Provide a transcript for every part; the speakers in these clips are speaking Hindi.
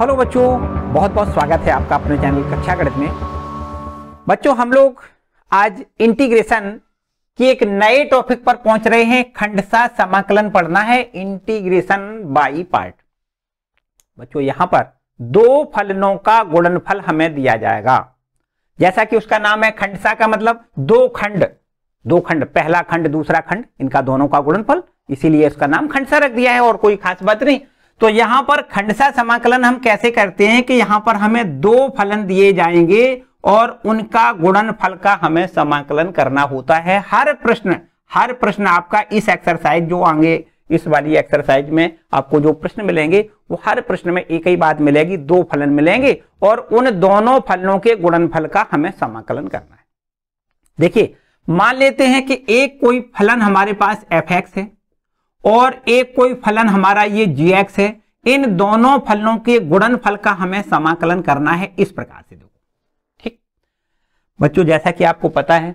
हेलो बच्चों बहुत बहुत स्वागत है आपका अपने चैनल कक्षा गणित में बच्चों हम लोग आज इंटीग्रेशन की एक नए टॉपिक पर पहुंच रहे हैं खंडसा समाकलन पढ़ना है इंटीग्रेशन बाई पार्ट बच्चों यहां पर दो फलनों का गुणनफल हमें दिया जाएगा जैसा कि उसका नाम है खंडसा का मतलब दो खंड दो खंड पहला खंड दूसरा खंड इनका दोनों का गुणनफल इसीलिए उसका नाम खंडसा रख दिया है और कोई खास बात नहीं तो यहां पर खंडसा समाकलन हम कैसे करते हैं कि यहां पर हमें दो फलन दिए जाएंगे और उनका गुणनफल का हमें समाकलन करना होता है हर प्रश्न हर प्रश्न आपका इस एक्सरसाइज जो आगे इस वाली एक्सरसाइज में आपको जो प्रश्न मिलेंगे वो हर प्रश्न में एक ही बात मिलेगी दो फलन मिलेंगे और उन दोनों फलनों के गुणनफल का हमें समाकलन करना है देखिए मान लेते हैं कि एक कोई फलन हमारे पास एफ है और एक कोई फलन हमारा ये जी एक्स है इन दोनों फलनों के गुणनफल का हमें समाकलन करना है इस प्रकार से देखो ठीक बच्चों जैसा कि आपको पता है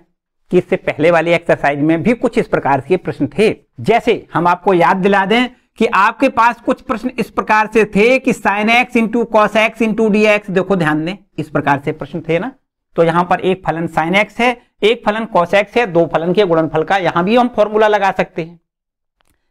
कि इससे पहले वाली एक्सरसाइज में भी कुछ इस प्रकार के प्रश्न थे जैसे हम आपको याद दिला दें कि आपके पास कुछ प्रश्न इस प्रकार से थे कि sine x into cos x into d x देखो ध्यान दें इस प्रकार से प्रश्न थे ना तो यहां पर एक फलन साइन एक्स है एक फलन कॉस एक्स है दो फलन के गुणनफल का यहां भी हम फॉर्मूला लगा सकते हैं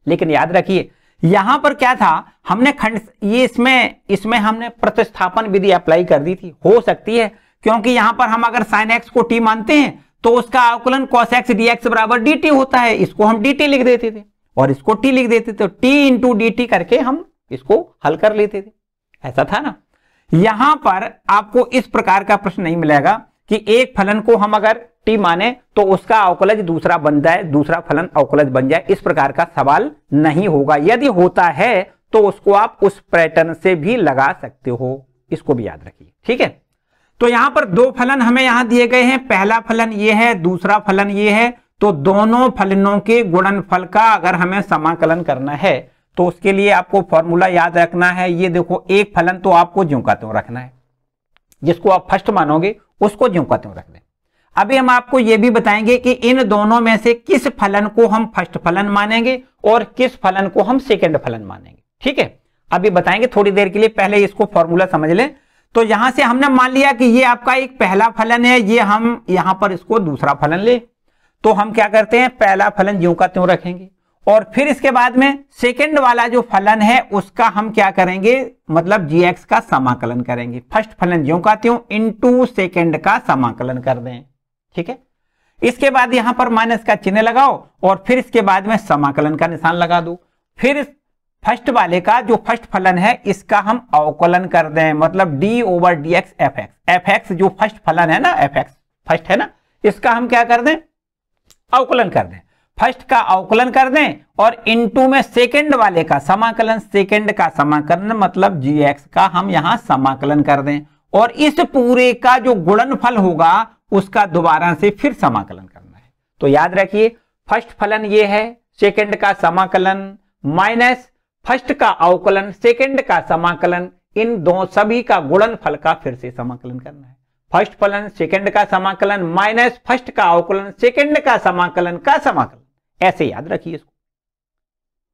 लेकिन याद रखिए यहां पर क्या था हमने खंड ये इसमें इसमें हमने प्रतिस्थापन विधि अप्लाई कर दी थी हो सकती है क्योंकि यहां पर हम अगर साइन एक्स को टी मानते हैं तो उसका आकलन कॉस एक्स डी एक्स बराबर डी टी होता है इसको हम डी टी लिख देते थे और इसको टी लिख देते थे टी इंटू डी टी करके हम इसको हल कर लेते थे ऐसा था ना यहां पर आपको इस प्रकार का प्रश्न नहीं मिलेगा कि एक फलन को हम अगर टी माने तो उसका अवकलज दूसरा बन जाए दूसरा फलन अवकलज बन जाए इस प्रकार का सवाल नहीं होगा यदि होता है तो उसको आप उस पैटर्न से भी लगा सकते हो इसको भी याद रखिए ठीक है तो यहां पर दो फलन हमें यहां दिए गए हैं पहला फलन ये है दूसरा फलन ये है तो दोनों फलनों के गुणनफल का अगर हमें समाकलन करना है तो उसके लिए आपको फॉर्मूला याद रखना है ये देखो एक फलन तो आपको ज्यों का तो रखना है जिसको आप फर्स्ट मानोगे उसको ज्यों का त्यों रख दें अभी हम आपको यह भी बताएंगे कि इन दोनों में से किस फलन को हम फर्स्ट फलन मानेंगे और किस फलन को हम सेकेंड फलन मानेंगे ठीक है अभी बताएंगे थोड़ी देर के लिए पहले इसको फॉर्मूला समझ लें तो यहां से हमने मान लिया कि ये आपका एक पहला फलन है ये हम यहां पर इसको दूसरा फलन ले तो हम क्या करते हैं पहला फलन ज्यों का त्यों रखेंगे और फिर इसके बाद में सेकेंड वाला जो फलन है उसका हम क्या करेंगे मतलब जी एक्स का समाकलन करेंगे फर्स्ट फलन जो कहते हूं इंटू सेकेंड का समाकलन कर दें ठीक है इसके बाद यहां पर माइनस का चिन्ह लगाओ और फिर इसके बाद में समाकलन का निशान लगा दो फिर फर्स्ट वाले का जो फर्स्ट फलन है इसका हम अवकलन कर दें मतलब d over d x f x f x जो फर्स्ट फलन है ना एफ एक्स फर्स्ट है ना इसका हम क्या कर दें अवकलन कर दें फर्स्ट का अवकलन कर दें और इनटू में सेकंड वाले का समाकलन सेकंड का समाकलन मतलब जी एक्स का हम यहां समाकलन कर दें और इस पूरे का जो गुणनफल होगा उसका दोबारा से फिर समाकलन करना है तो याद रखिए फर्स्ट फलन ये है सेकंड का समाकलन माइनस फर्स्ट का अवकलन सेकंड का समाकलन इन दो सभी का गुणनफल का फिर से समाकलन करना है फर्स्ट फलन सेकंड का समाकलन माइनस फर्स्ट का अवकलन सेकंड का समाकलन का समाकलन ऐसे याद रखिए इसको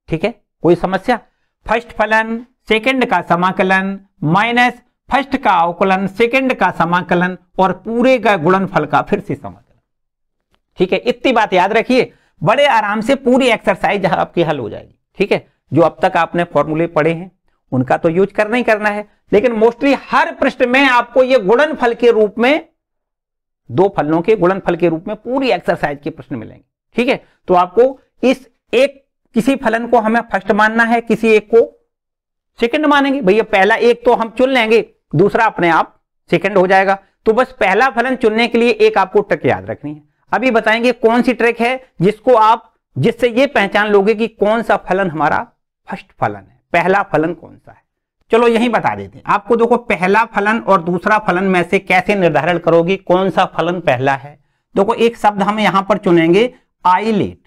ठीक है कोई समस्या फर्स्ट फलन सेकंड का समाकलन माइनस फर्स्ट का अवकलन सेकंड का समाकलन और पूरे का गुणनफल का फिर से समाकलन ठीक है इतनी बात याद रखिए बड़े आराम से पूरी एक्सरसाइज आपकी हल हो जाएगी ठीक है जो अब तक आपने फॉर्मूले पढ़े हैं उनका तो यूज करना ही करना है लेकिन मोस्टली हर प्रश्न में आपको ये गुणनफल के रूप में दो फलों के गुणनफल के रूप में पूरी एक्सरसाइज के प्रश्न मिलेंगे ठीक है तो आपको इस एक किसी फलन को हमें फर्स्ट मानना है किसी एक को सेकंड मानेंगे भैया पहला एक तो हम चुन लेंगे दूसरा अपने आप सेकंड हो जाएगा तो बस पहला फलन चुनने के लिए एक आपको ट्रिक याद रखनी है अभी बताएंगे कौन सी ट्रिक है जिसको आप जिससे ये पहचान लोगे कि कौन सा फलन हमारा फर्स्ट फलन है पहला फलन कौन सा है चलो यही बता देते हैं आपको देखो पहला फलन और दूसरा फलन में से कैसे निर्धारण करोगे कौन सा फलन पहला है देखो एक शब्द हम यहां पर चुनेंगे ILATE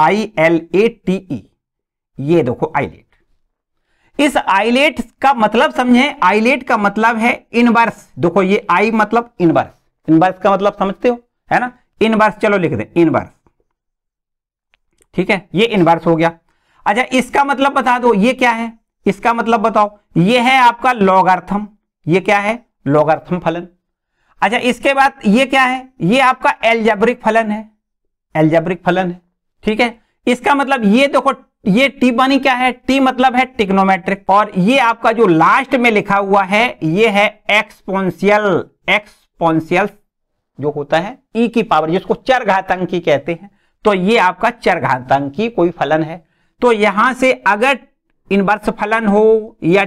I L A T E e, ये देखो आईलेट इस आईलेट का मतलब समझें आईलेट का मतलब है इनवर्स देखो ये आई मतलब इनवर्स इनवर्स का मतलब समझते हो है ना इनवर्स चलो लिख दे इनवर्स ठीक है ये इनवर्स हो गया अच्छा इसका मतलब बता दो ये क्या है इसका मतलब बताओ ये है आपका लॉगार्थम ये क्या है लॉगार्थम फलन अच्छा इसके बाद ये क्या है ये आपका एल्जेब्रिक फलन है एल्जेब्रिक फलन है ठीक है इसका मतलब ये देखो ये टी बनी क्या है टी मतलब है टिक्नोमेट्रिक और ये आपका जो लास्ट में लिखा हुआ है ये है एक्सपोन्सियल एक्सपोन्सियल जो होता है ई e की पावर जिसको चर घातंकी कहते हैं तो ये आपका चर घातंकी कोई फलन है तो यहां से अगर इनवर्स फलन हो या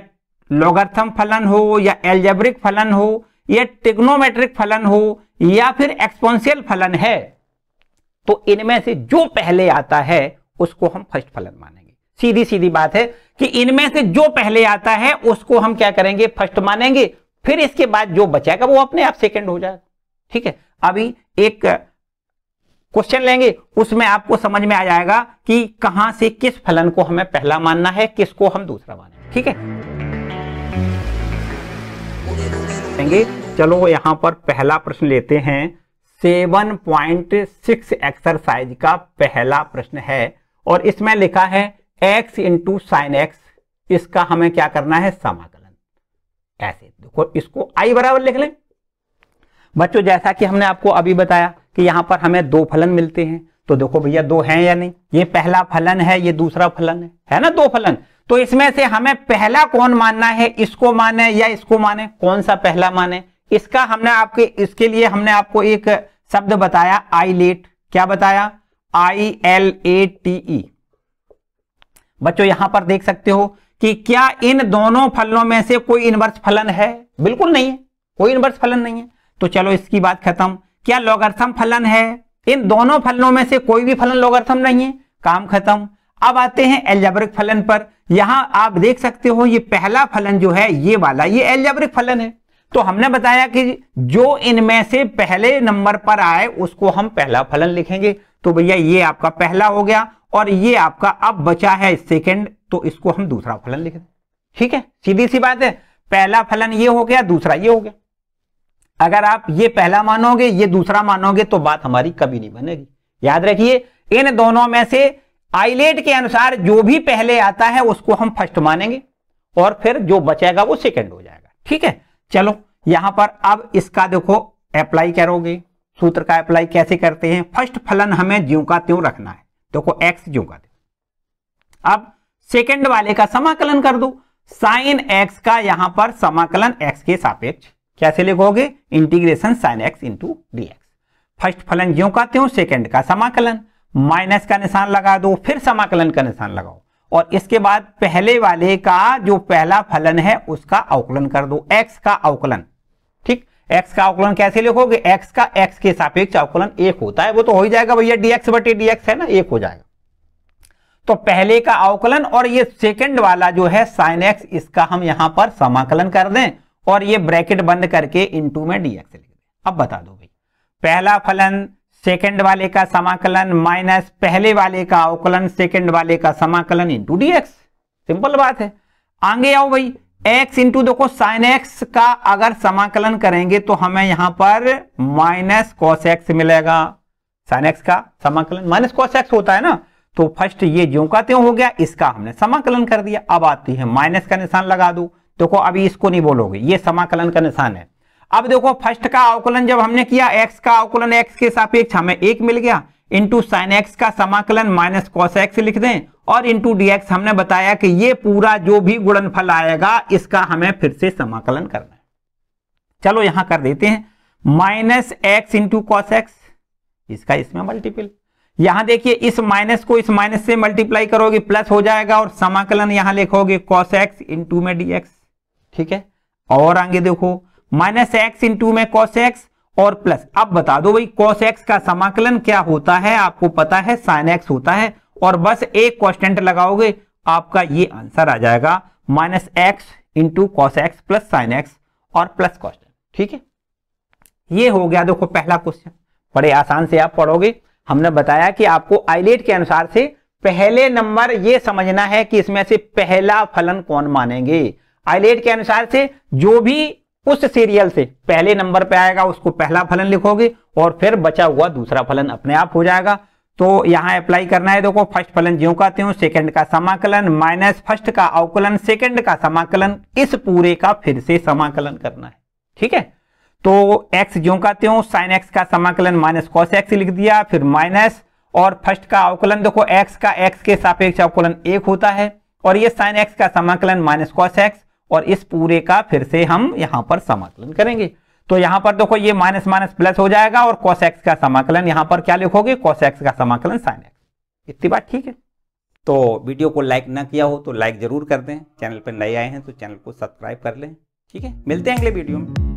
लोगर्थम फलन हो या एल्जेब्रिक फलन हो या टिग्नोमेट्रिक फलन हो या फिर एक्सपोनशियल फलन है तो इनमें से जो पहले आता है उसको हम फर्स्ट फलन मानेंगे सीधी सीधी बात है कि इनमें से जो पहले आता है उसको हम क्या करेंगे फर्स्ट मानेंगे फिर इसके बाद जो बचाएगा वो अपने आप सेकंड हो जाएगा ठीक है अभी एक क्वेश्चन लेंगे उसमें आपको समझ में आ जाएगा कि कहां से किस फलन को हमें पहला मानना है किसको हम दूसरा माने ठीक है चलो यहां पर पहला प्रश्न लेते हैं सेवन पॉइंट सिक्स एक्सरसाइज का पहला प्रश्न है और इसमें लिखा है एक्स इंटू साइन एक्स इसका हमें क्या करना है समाकलन ऐसे देखो इसको i बराबर लिख लें बच्चों जैसा कि हमने आपको अभी बताया कि यहां पर हमें दो फलन मिलते हैं तो देखो भैया दो हैं या नहीं ये पहला फलन है ये दूसरा फलन है है ना दो फलन तो इसमें से हमें पहला कौन मानना है इसको माने या इसको माने कौन सा पहला माने इसका हमने आपके इसके लिए हमने आपको एक शब्द बताया आई लेट क्या बताया आई एल ए टी ई बच्चों यहां पर देख सकते हो कि क्या इन दोनों फलनों में से कोई इनवर्स फलन है बिल्कुल नहीं है कोई इनवर्स फलन नहीं है तो चलो इसकी बात खत्म क्या लोगार्थम फलन है इन दोनों फलनों में से कोई भी फलन लोगार्थम नहीं है काम खत्म अब आते हैं एल्जेब्रिक फलन पर यहां आप देख सकते हो ये पहला फलन जो है ये वाला ये एल्जेब्रिक फलन है तो हमने बताया कि जो इनमें से पहले नंबर पर आए उसको हम पहला फलन लिखेंगे तो भैया ये आपका पहला हो गया और ये आपका अब बचा है सेकंड तो इसको हम दूसरा फलन लिखें ठीक है सीधी सी बात है पहला फलन ये हो गया दूसरा ये हो गया अगर आप ये पहला मानोगे ये दूसरा मानोगे तो बात हमारी कभी नहीं बनेगी याद रखिए इन दोनों में से आईलेट के अनुसार जो भी पहले आता है उसको हम फर्स्ट मानेंगे और फिर जो बचेगा वो सेकेंड हो जाएगा ठीक है चलो यहां पर अब इसका देखो अप्लाई करोगे सूत्र का अप्लाई कैसे करते हैं फर्स्ट फलन हमें ज्यों का त्यों रखना है देखो एक्स ज्यों का त्यों अब सेकेंड वाले का समाकलन कर दो साइन एक्स का यहां पर समाकलन एक्स के सापेक्ष कैसे लिखोगे integration sine x into x first फलन ज्यो का त्यों सेकंड का समाकलन माइनस का निशान लगा दो फिर समाकलन का निशान लगाओ और इसके बाद पहले वाले का जो पहला फलन है उसका अवकलन कर दो x का अवकलन ठीक x का अवकलन कैसे लिखोगे x का x के सापेक्ष अवकलन एक होता है वो तो हो ही जाएगा भैया dx बटे dx है ना एक हो जाएगा तो पहले का अवकलन और ये सेकंड वाला जो है साइन एक्स इसका हम यहां पर समाकलन कर दें और ये ब्रैकेट बंद करके इनटू में डीएक्स लिख दें अब बता दो भाई पहला फलन सेकंड वाले का समाकलन माइनस पहले वाले का अवकलन सेकंड वाले का समाकलन इंटू डी एक्स सिंपल बात है आगे आओ भाई x इंटू देखो साइन एक्स का अगर समाकलन करेंगे तो हमें यहां पर माइनस कॉस एक्स मिलेगा साइन एक्स का समाकलन माइनस कॉस एक्स होता है ना तो फर्स्ट ये जो का त्यों हो गया इसका हमने समाकलन कर दिया अब आती है माइनस का निशान लगा दो देखो अभी इसको नहीं बोलोगे ये समाकलन का निशान है अब देखो फर्स्ट का अवकलन जब हमने किया एक्स का अवकलन एक्स के सापेक्ष हमें एक मिल गया इंटू साइन एक्स का समाकलन माइनस कॉस एक्स लिख दें और इंटू डी एक्स हमने बताया कि ये पूरा जो भी गुणनफल आएगा इसका हमें फिर से समाकलन करना है चलो यहां कर देते हैं minus x into cos x इसका इसमें मल्टीपल यहां देखिए इस माइनस को इस माइनस से मल्टीप्लाई करोगे प्लस हो जाएगा और समाकलन यहां लिखोगे कॉस एक्स इंटू में डी एक्स ठीक है और आगे देखो माइनस एक्स इंटू में कॉस एक्स और प्लस अब बता दो भाई कॉस एक्स का समाकलन क्या होता है आपको पता है साइन एक्स होता है और बस एक कॉन्स्टेंट लगाओगे आपका ये आंसर आ जाएगा minus x into cos x plus sine x और प्लस कॉन्स्टेंट ठीक है ये हो गया देखो पहला क्वेश्चन बड़े आसान से आप पढ़ोगे हमने बताया कि आपको आईलेट के अनुसार से पहले नंबर ये समझना है कि इसमें से पहला फलन कौन मानेंगे आईलेट के अनुसार से जो भी उस सीरियल से पहले नंबर पे आएगा उसको पहला फलन लिखोगे और फिर बचा हुआ दूसरा फलन अपने आप हो जाएगा तो यहाँ अप्लाई करना है देखो फर्स्ट फलन ज्यो कहते हो सेकंड का समाकलन माइनस फर्स्ट का अवकलन सेकंड का समाकलन इस पूरे का फिर से समाकलन करना है ठीक है तो x ज्यो कहते हो साइन एक्स का समाकलन माइनस कॉस एक्स लिख दिया फिर माइनस और फर्स्ट का अवकलन देखो x का x के सापेक्ष अवकलन एक होता है और ये साइन एक्स का समाकलन माइनस कॉस एक्स और इस पूरे का फिर से हम यहां पर समाकलन करेंगे तो यहां पर देखो ये माइनस माइनस प्लस हो जाएगा और कॉस एक्स का समाकलन यहां पर क्या लिखोगे कॉस एक्स का समाकलन साइन एक्स इतनी बात ठीक है तो वीडियो को लाइक ना किया हो तो लाइक जरूर कर दें चैनल पर नए आए हैं तो चैनल को सब्सक्राइब कर लें ठीक है मिलते हैं अगले वीडियो में